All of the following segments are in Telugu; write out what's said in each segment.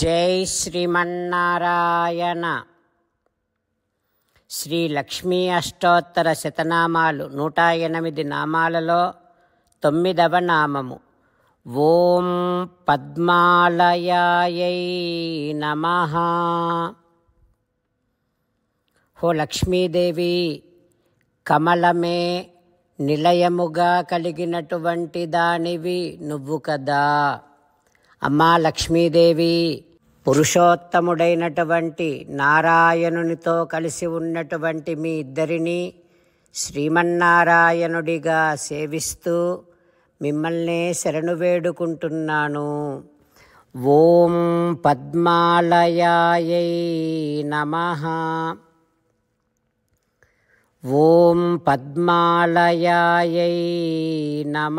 జై శ్రీమన్నారాయణ శ్రీ లక్ష్మీ అష్టోత్తర శతనామాలు నూట ఎనిమిది నామాలలో తొమ్మిదవ నామము ఓం పద్మాలయాయ నమ హో లక్ష్మీదేవి కమలమే నిలయముగా కలిగినటువంటి దానివి నువ్వు కదా అమ్మా లక్ష్మీదేవి పురుషోత్తముడైనటువంటి నారాయణునితో కలిసి ఉన్నటువంటి మీ ఇద్దరిని శ్రీమన్నారాయణుడిగా సేవిస్తూ మిమ్మల్నే శరణు వేడుకుంటున్నాను ఓం పద్మాలయాయై నమ ఓం పద్మాలయాయై నమ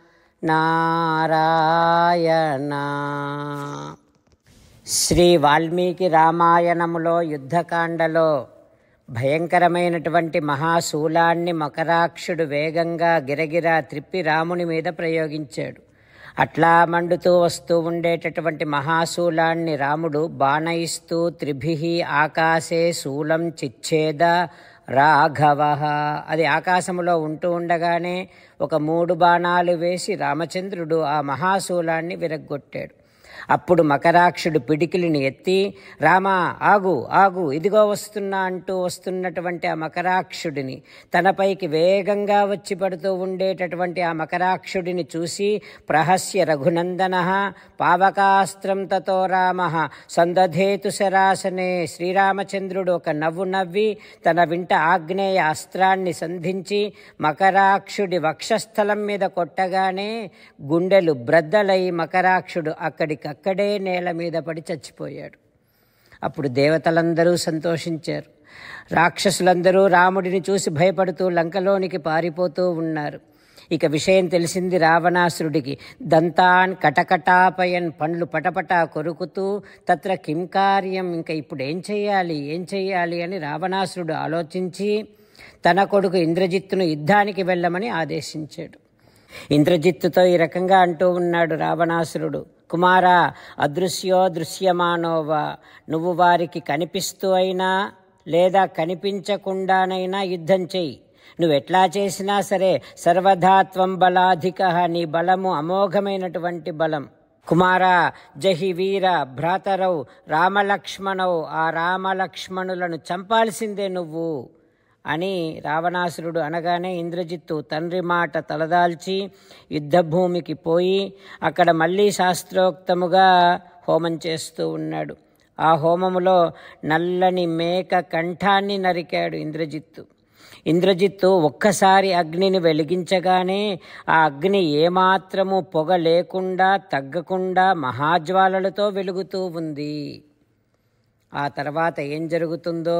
నారాయణ శ్రీ వాల్మీకి రామాయణములో యుద్ధకాండలో భయంకరమైనటువంటి మహాశూలాన్ని మకరాక్షుడు వేగంగా గిరగిరా త్రిప్పి రాముని మీద ప్రయోగించాడు అట్లా మండుతూ వస్తూ ఉండేటటువంటి మహాశూలాన్ని రాముడు బాణయిస్తూ త్రిభి ఆకాశే శూలం చిచ్చేద రాఘవ అది ఆకాశంలో ఉంటూ ఉండగానే ఒక మూడు బాణాలు వేసి రామచంద్రుడు ఆ మహాశూలాన్ని విరగ్గొట్టాడు అప్పుడు మకరాక్షుడు పిడికిలిని ఎత్తి రామా ఆగు ఆగు ఇదిగో వస్తున్నా అంటూ వస్తున్నటువంటి ఆ మకరాక్షుడిని తనపైకి వేగంగా వచ్చి పడుతూ ఉండేటటువంటి ఆ మకరాక్షుడిని చూసి ప్రహస్య రఘునందన పావకాస్త్రం తతో రామ సందధేతు శరాసనే శ్రీరామచంద్రుడు ఒక నవ్వు నవ్వి తన వింట ఆగ్నేయ అస్త్రాన్ని సంధించి మకరాక్షుడి వక్షస్థలం మీద కొట్టగానే గుండెలు బ్రద్దలై మకరాక్షుడు అక్కడికి అక్కడే నేల మీద పడి చచ్చిపోయాడు అప్పుడు దేవతలందరూ సంతోషించారు రాక్షసులందరూ రాముడిని చూసి భయపడుతూ లంకలోనికి పారిపోతూ ఉన్నారు ఇక విషయం తెలిసింది రావణాసురుడికి దంతాన్ కటకటాపయన్ పండ్లు పటపటా కొరుకుతూ తత్ర కింకార్యం ఇంకా ఇప్పుడు ఏం చేయాలి ఏం చేయాలి అని రావణాసురుడు ఆలోచించి తన కొడుకు ఇంద్రజిత్తును యుద్ధానికి వెళ్ళమని ఆదేశించాడు ఇంద్రజిత్తుతో ఈ రకంగా అంటూ ఉన్నాడు రావణాసురుడు కుమారా అదృశ్యో దృశ్యమానోవా నువ్వు వారికి కనిపిస్తూ అయినా లేదా కనిపించకుండానైనా యుద్ధం చెయ్యి నువ్వెట్లా చేసినా సరే సర్వధాత్వం బలాధిక నీ బలము అమోఘమైనటువంటి బలం కుమార జహి వీర భ్రాతరౌ రామలక్ష్మణౌ ఆ రామలక్ష్మణులను చంపాల్సిందే నువ్వు అని రావణాసురుడు అనగానే ఇంద్రజిత్తు తండ్రి మాట తలదాల్చి యుద్ధభూమికి పోయి అక్కడ మళ్ళీ శాస్త్రోక్తముగా హోమం చేస్తూ ఉన్నాడు ఆ హోమములో నల్లని మేక కంఠాన్ని నరికాడు ఇంద్రజిత్తు ఇంద్రజిత్తు ఒక్కసారి అగ్నిని వెలిగించగానే ఆ అగ్ని ఏమాత్రము పొగ లేకుండా తగ్గకుండా మహాజ్వాలలతో వెలుగుతూ ఉంది ఆ తర్వాత ఏం జరుగుతుందో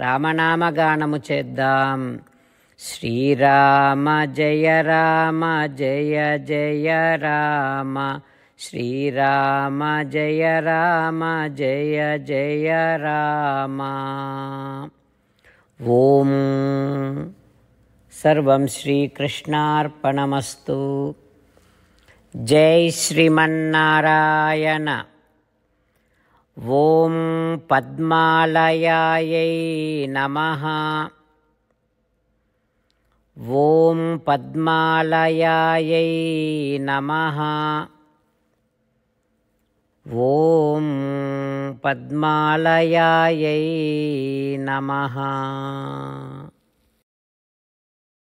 రామనామగానము చేద్దాం శ్రీరామ జయ రామ జయ జయ రామ శ్రీరామ జయ రామ జయ జయ రామ ఓం సర్వం శ్రీకృష్ణార్పణమస్తు జై శ్రీమన్నారాయణ ఓం पद्मालयायै नमः ॐ पद्मालयायै नमः ॐ पद्मालयायै नमः